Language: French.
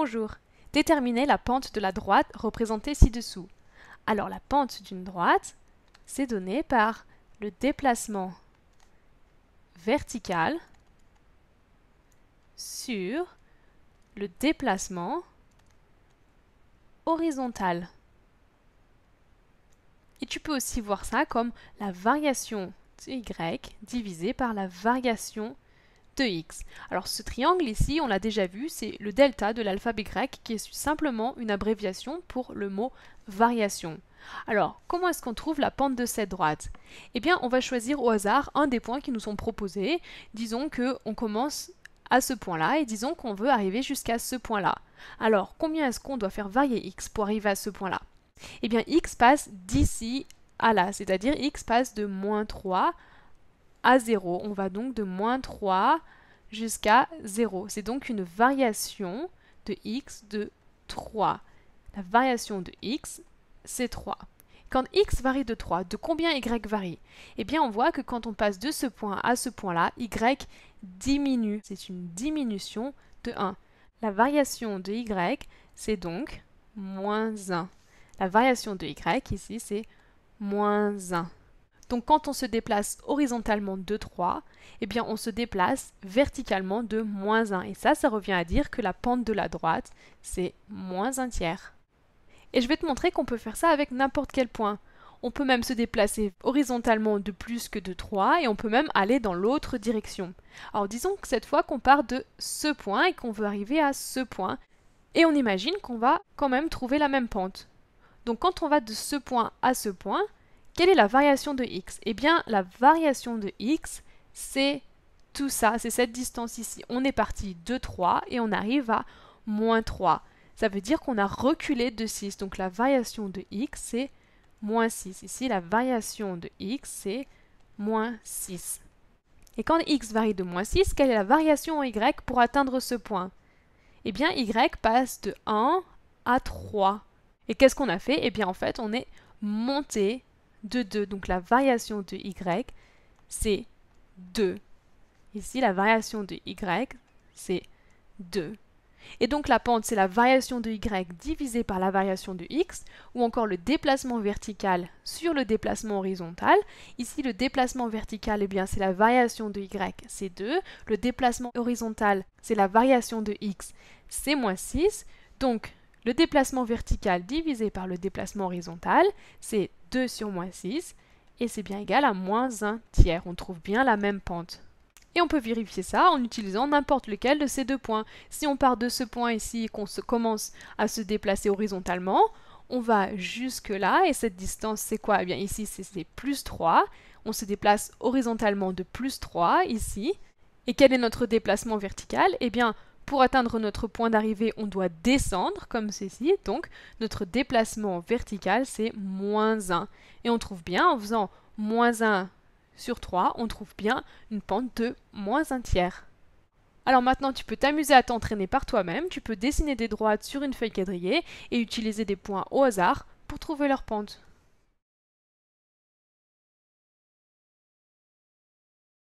Bonjour. Déterminez la pente de la droite représentée ci-dessous. Alors la pente d'une droite, c'est donné par le déplacement vertical sur le déplacement horizontal. Et tu peux aussi voir ça comme la variation de y divisée par la variation alors ce triangle ici, on l'a déjà vu, c'est le delta de l'alphabet grec qui est simplement une abréviation pour le mot variation. Alors, comment est-ce qu'on trouve la pente de cette droite Eh bien, on va choisir au hasard un des points qui nous sont proposés. Disons qu'on commence à ce point-là et disons qu'on veut arriver jusqu'à ce point-là. Alors, combien est-ce qu'on doit faire varier x pour arriver à ce point-là Eh bien, x passe d'ici à là, c'est-à-dire x passe de moins 3 à 0. On va donc de moins 3 jusqu'à 0. C'est donc une variation de x de 3. La variation de x, c'est 3. Quand x varie de 3, de combien y varie Eh bien, on voit que quand on passe de ce point à ce point-là, y diminue. C'est une diminution de 1. La variation de y, c'est donc moins 1. La variation de y, ici, c'est moins 1. Donc quand on se déplace horizontalement de 3, eh bien on se déplace verticalement de moins 1. Et ça, ça revient à dire que la pente de la droite, c'est moins 1 tiers. Et je vais te montrer qu'on peut faire ça avec n'importe quel point. On peut même se déplacer horizontalement de plus que de 3 et on peut même aller dans l'autre direction. Alors disons que cette fois qu'on part de ce point et qu'on veut arriver à ce point et on imagine qu'on va quand même trouver la même pente. Donc quand on va de ce point à ce point, quelle est la variation de x Eh bien, la variation de x, c'est tout ça, c'est cette distance ici. On est parti de 3 et on arrive à moins 3. Ça veut dire qu'on a reculé de 6. Donc la variation de x, c'est moins 6. Ici, la variation de x, c'est moins 6. Et quand x varie de moins 6, quelle est la variation en y pour atteindre ce point Eh bien, y passe de 1 à 3. Et qu'est-ce qu'on a fait Eh bien, en fait, on est monté de 2, donc la variation de y, c'est 2. Ici, la variation de y, c'est 2. Et donc la pente, c'est la variation de y divisée par la variation de x, ou encore le déplacement vertical sur le déplacement horizontal. Ici, le déplacement vertical, et eh bien, c'est la variation de y, c'est 2. Le déplacement horizontal, c'est la variation de x, c'est moins 6. Donc, le déplacement vertical divisé par le déplacement horizontal, c'est 2 sur moins 6, et c'est bien égal à moins 1 tiers. On trouve bien la même pente. Et on peut vérifier ça en utilisant n'importe lequel de ces deux points. Si on part de ce point ici et qu'on commence à se déplacer horizontalement, on va jusque-là, et cette distance, c'est quoi Eh bien ici, c'est plus 3. On se déplace horizontalement de plus 3, ici. Et quel est notre déplacement vertical Eh bien, pour atteindre notre point d'arrivée, on doit descendre, comme ceci. Donc, notre déplacement vertical, c'est moins 1. Et on trouve bien, en faisant moins 1 sur 3, on trouve bien une pente de moins 1 tiers. Alors maintenant, tu peux t'amuser à t'entraîner par toi-même. Tu peux dessiner des droites sur une feuille quadrillée et utiliser des points au hasard pour trouver leur pente.